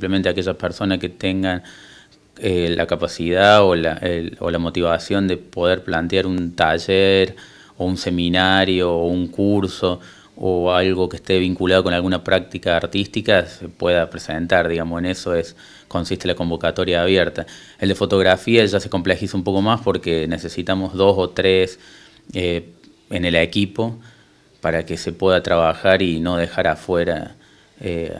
Simplemente aquellas personas que tengan eh, la capacidad o la, motivación de poder plantear un taller o un seminario o un curso o algo que esté vinculado con alguna práctica artística se pueda presentar, digamos, en eso es consiste la convocatoria abierta. El de fotografía ya se complejiza un poco más porque necesitamos dos o tres eh, en el equipo para que se pueda trabajar y no dejar afuera eh,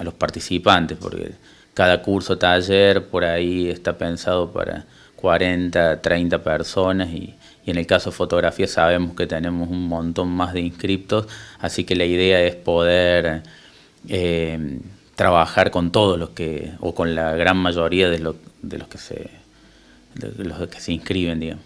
a los participantes, porque cada curso, taller, por ahí está pensado para 40, 30 personas y, y en el caso de fotografía sabemos que tenemos un montón más de inscriptos, así que la idea es poder eh, trabajar con todos los que, o con la gran mayoría de, de los que se de los que se inscriben, digamos.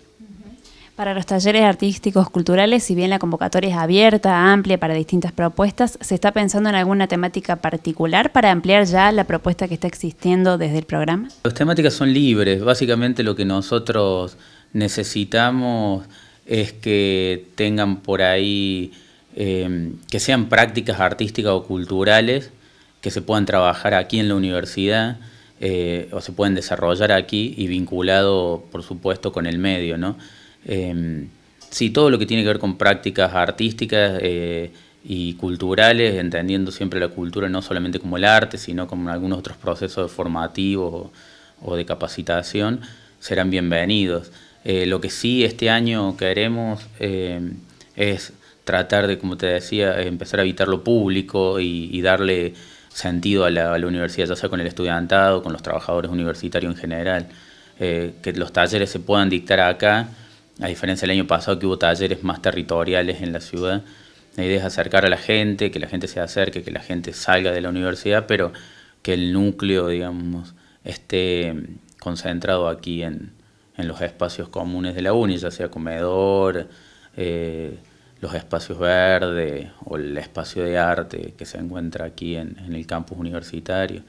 Para los talleres artísticos culturales, si bien la convocatoria es abierta, amplia para distintas propuestas, ¿se está pensando en alguna temática particular para ampliar ya la propuesta que está existiendo desde el programa? Las temáticas son libres, básicamente lo que nosotros necesitamos es que tengan por ahí, em, que sean prácticas artísticas o culturales que se puedan trabajar aquí en la universidad. Eh, o se pueden desarrollar aquí y vinculado, por supuesto, con el medio, ¿no? Eh, sí, todo lo que tiene que ver con prácticas artísticas eh, y culturales, entendiendo siempre la cultura no solamente como el arte, sino como algunos otros procesos formativos o, de capacitación, serán bienvenidos. Eh, lo que sí este año queremos em, es tratar de, como te decía, empezar a evitar lo público y, darle sentido a la, universidad, ya sea con el estudiantado, con los trabajadores universitarios en general. Eh, que los talleres se puedan dictar acá a diferencia del año pasado que hubo talleres más territoriales en la ciudad, la idea es acercar a la gente, que la gente se acerque, que la gente salga de la universidad, pero que el núcleo, digamos, esté concentrado aquí en, los espacios comunes de la UNI, ya sea comedor, eh, los espacios verdes o el espacio de arte que se encuentra aquí en el campus universitario.